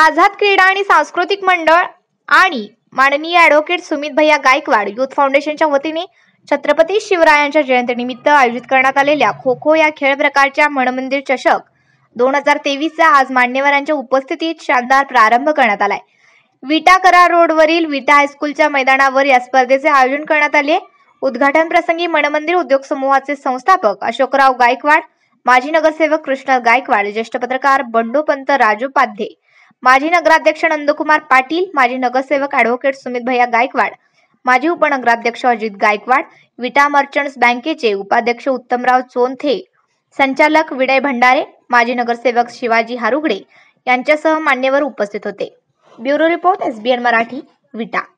आझाद क्रीडा आणि सांस्कृतिक मंडळ आणि माननीय ॲडव्होकेट सुमित भैया गायकवाड युथ फाउंडेशनच्या वतीने छत्रपती शिवरायांच्या जयंतीनिमित्त आयोजित करण्यात आलेल्या खो खो या खेळ प्रकारच्या मनमंदिर चषक दोन हजार तेवीसचा आज मान्यवरांच्या उपस्थितीत शानदार प्रारंभ करण्यात आलाय विटा करार रोडवरील विटा हायस्कूलच्या मैदानावर या स्पर्धेचे आयोजन करण्यात आले उद्घाटन प्रसंगी मनमंदिर उद्योग समूहाचे संस्थापक अशोकराव गायकवाड माजी नगरसेवक कृष्ण गायकवाड ज्येष्ठ पत्रकार बंडोपंत राजोपाध्ये माजी नगराध्यक्ष नंदकुमार पाटील माजी नगरसेवक ॲडव्होकेट सुमित भैया गायकवाड माजी उपनगराध्यक्ष अजित गायकवाड विटा मर्चंट्स बँकेचे उपाध्यक्ष उत्तमराव चोंथे संचालक विडय भंडारे माजी नगरसेवक शिवाजी हारुगडे यांच्यासह मान्यवर उपस्थित होते ब्युरो रिपोर्ट एसबीएन मराठी विटा